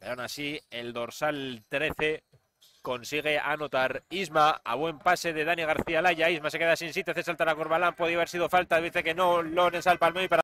Pero aún así, el dorsal 13 consigue anotar Isma a buen pase de Dani García Laya. Isma se queda sin sitio, hace saltar a Corbalán. Podía haber sido falta, dice que no, Lorenz al palmo y para.